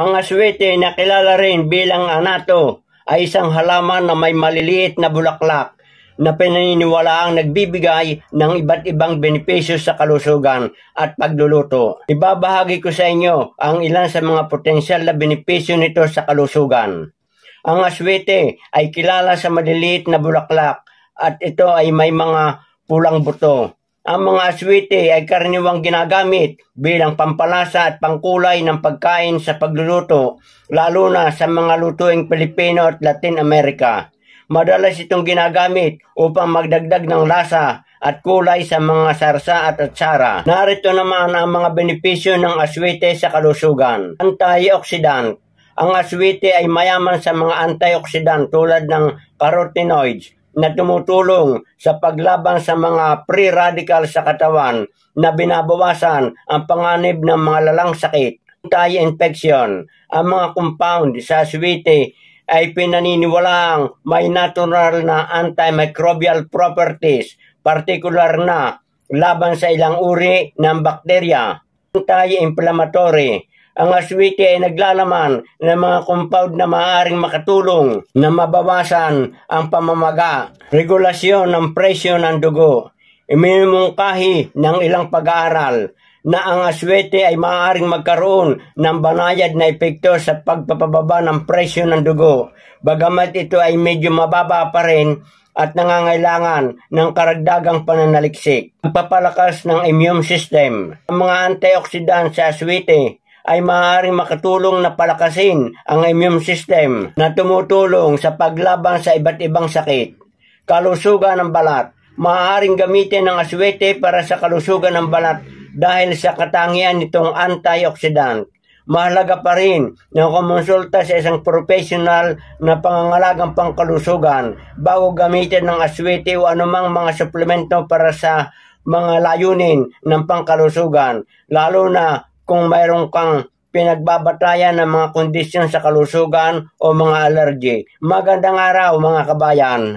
Ang aswete na kilala rin bilang anato ay isang halaman na may maliliit na bulaklak na pinaniniwalaang nagbibigay ng iba't ibang benepisyo sa kalusugan at pagluluto. Ibabahagi ko sa inyo ang ilan sa mga potensyal na benepisyo nito sa kalusugan. Ang aswete ay kilala sa maliliit na bulaklak at ito ay may mga pulang buto ang mga aswiti ay karaniwang ginagamit bilang pampalasa at pangkulay ng pagkain sa pagluluto, lalo na sa mga lutuing Pilipino at Latin America. Madalas itong ginagamit upang magdagdag ng lasa at kulay sa mga sarsa at atsara. Narito naman ang mga benepisyo ng aswite sa kalusugan. Antioxidant Ang aswite ay mayaman sa mga antioxidant tulad ng carotenoids, na tumutulong sa paglaban sa mga free radical sa katawan na binabawasan ang panganib ng mga lalang sakit. Tayo infection, ang mga compound sa switi ay pinaniniwalaang may natural na antimicrobial properties, particular na laban sa ilang uri ng bakterya. Tayo inflammatory, ang aswiti ay naglalaman ng mga compound na maaaring makatulong na mabawasan ang pamamaga, regulasyon ng presyo ng dugo. Iminumungkahi ng ilang pag-aaral na ang aswete ay maaaring magkaroon ng banayad na epekto sa pagpapababa ng presyo ng dugo, bagamat ito ay medyo mababa pa rin at nangangailangan ng karagdagang pananaliksik. papalakas ng immune system. Ang mga antioxidant sa aswete ay maaaring makatulong na palakasin ang immune system na tumutulong sa paglabang sa iba't ibang sakit. Kalusugan ng balat. Maaaring gamitin ang aswete para sa kalusugan ng balat dahil sa katangian nitong antioxidant. Mahalaga pa rin na kumonsulta sa isang professional na pangangalagang pangkalusugan bago gamitin ng aswete o anumang mga suplemento para sa mga layunin ng pangkalusugan, lalo na kung mayroon kang pinagbabatayan ng mga kondisyon sa kalusugan o mga alergy. Magandang araw mga kabayan!